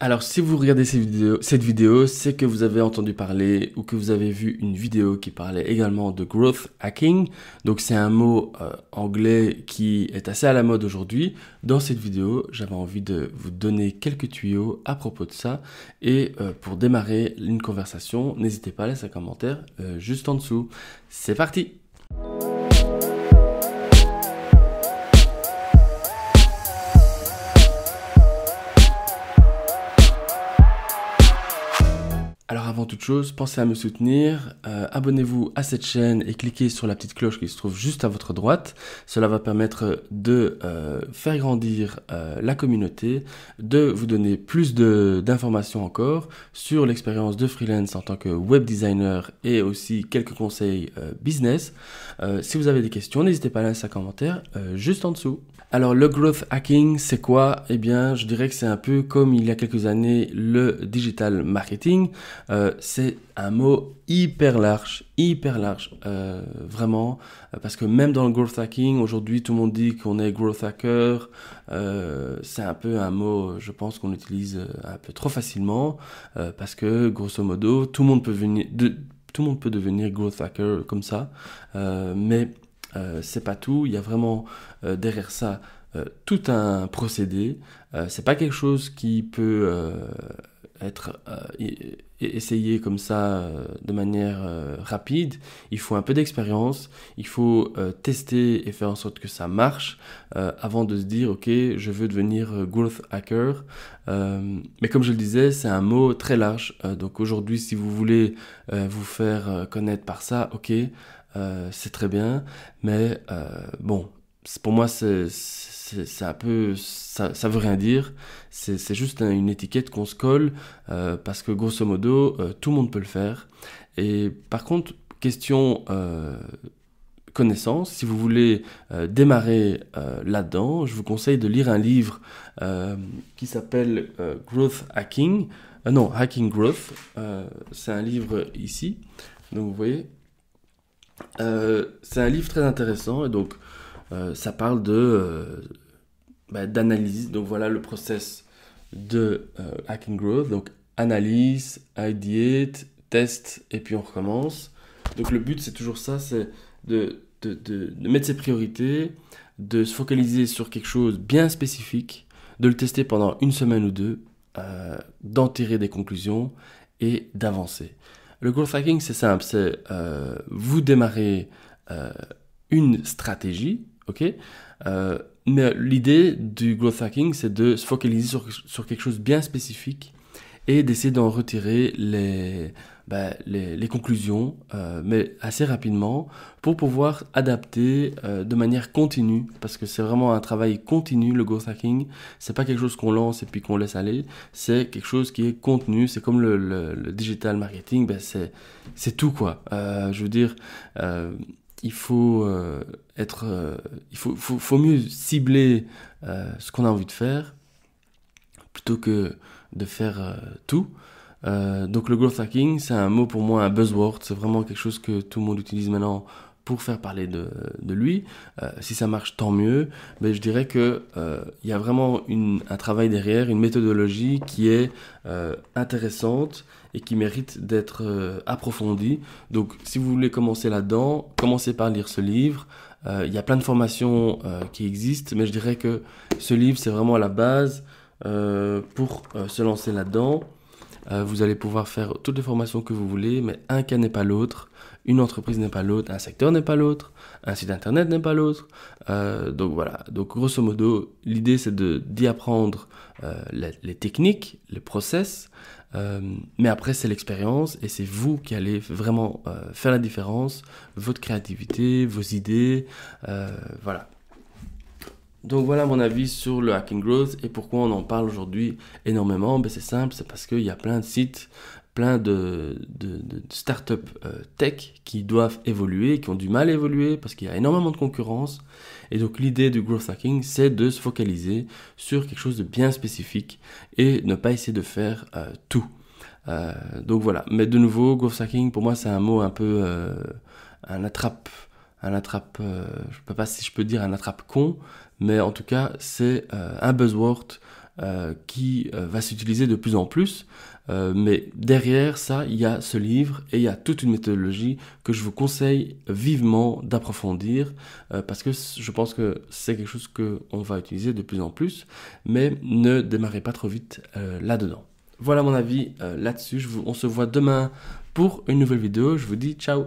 Alors si vous regardez cette vidéo, c'est que vous avez entendu parler ou que vous avez vu une vidéo qui parlait également de growth hacking. Donc c'est un mot euh, anglais qui est assez à la mode aujourd'hui. Dans cette vidéo, j'avais envie de vous donner quelques tuyaux à propos de ça. Et euh, pour démarrer une conversation, n'hésitez pas à laisser un commentaire euh, juste en dessous. C'est parti chose, pensez à me soutenir, euh, abonnez-vous à cette chaîne et cliquez sur la petite cloche qui se trouve juste à votre droite. Cela va permettre de euh, faire grandir euh, la communauté, de vous donner plus d'informations encore sur l'expérience de freelance en tant que web designer et aussi quelques conseils business. si vous avez des questions, n'hésitez pas à laisser un commentaire juste en dessous. Alors le growth hacking, c'est quoi Eh bien, je dirais que c'est un peu comme il y a quelques années le digital marketing. Euh, c'est un mot hyper large, hyper large, euh, vraiment, euh, parce que même dans le growth hacking, aujourd'hui, tout le monde dit qu'on est growth hacker. c'est un peu un mot, je pense, qu'on utilise un peu trop facilement, parce que grosso modo, tout le monde peut venir, de, tout le monde peut devenir growth hacker comme ça, mais euh, c'est pas tout, il y a vraiment euh, derrière ça euh, tout un procédé. c'est pas quelque chose qui peut être essayé comme ça de manière rapide. Il faut un peu d'expérience, il faut tester et faire en sorte que ça marche avant de se dire ok je veux devenir growth hacker. mais comme je le disais c'est un mot très large. donc aujourd'hui si vous voulez vous faire connaître par ça ok euh, c'est très bien, mais euh, bon, pour moi, c'est ça peu, ça, veut rien dire. C'est juste une étiquette qu'on se colle euh, parce que grosso modo, tout le monde peut le faire. Et par contre, question connaissance, si vous voulez démarrer là-dedans, je vous conseille de lire un livre qui s'appelle Growth Hacking. non, Hacking Growth. C'est un livre ici. Donc vous voyez, euh, c'est un livre très intéressant et donc euh, ça parle de euh, bah, d'analyse. Donc voilà le process de Hacking Growth. Donc analyse, ideate, test et puis on recommence. Donc le but c'est toujours ça, c'est de, de, de, de, mettre ses priorités, de se focaliser sur quelque chose bien spécifique, de le tester pendant une semaine ou deux, euh, d'en tirer des conclusions et d'avancer. Le growth hacking, c'est simple, c'est euh, vous démarrez euh, une stratégie, ok euh, Mais l'idée du growth hacking, c'est de se focaliser sur, sur, quelque chose bien spécifique et d'essayer d'en retirer les, ben, les, conclusions, euh, mais assez rapidement, pour pouvoir adapter euh, de manière continue, parce que c'est vraiment un travail continu, le growth hacking. C'est pas quelque chose qu'on lance et puis qu'on laisse aller, c'est quelque chose qui est contenu. C'est comme le, digital marketing, ben, c'est tout quoi. Euh, je veux dire il faut être il faut, mieux cibler ce qu'on a envie de faire plutôt que de faire tout euh, donc le growth hacking, c'est un mot pour moi, un buzzword, c'est vraiment quelque chose que tout le monde utilise maintenant pour faire parler de, lui. Euh, si ça marche, tant mieux, mais je dirais qu'il euh, y a vraiment une, un travail derrière, une méthodologie qui est euh, intéressante et qui mérite d'être approfondie. Donc si vous voulez commencer là-dedans, commencez par lire ce livre. Il y a plein de formations qui existent, mais je dirais que ce livre, c'est vraiment à la base pour se lancer là-dedans. Euh, vous allez pouvoir faire toutes les formations que vous voulez, mais un cas n'est pas l'autre, une entreprise n'est pas l'autre, un secteur n'est pas l'autre, un site internet n'est pas l'autre. Euh, donc voilà, donc grosso modo, l'idée c'est d'y apprendre euh, les, les, techniques, les process, mais après c'est l'expérience et c'est vous qui allez vraiment faire la différence, votre créativité, vos idées, voilà. Donc voilà mon avis sur le hacking growth et pourquoi on en parle aujourd'hui énormément. Ben c'est simple, c'est parce qu'il y a plein de sites, plein de, de, de startups euh, tech qui doivent évoluer, qui ont du mal à évoluer parce qu'il y a énormément de concurrence. Et donc l'idée du growth hacking, c'est de se focaliser sur quelque chose de bien spécifique et ne pas essayer de faire euh, tout. Euh, donc voilà, mais de nouveau, growth hacking, pour moi c'est un mot un peu un attrape un attrape, euh, je sais pas si je peux dire un attrape con, mais en tout cas c'est euh, un buzzword euh, qui va s'utiliser de plus en plus. mais derrière ça, il y a ce livre et il y a toute une méthodologie que je vous conseille vivement d'approfondir parce que je pense que c'est quelque chose qu'on va utiliser de plus en plus. Mais ne démarrez pas trop vite là-dedans. Voilà mon avis là-dessus. On se voit demain pour une nouvelle vidéo. Je vous dis ciao.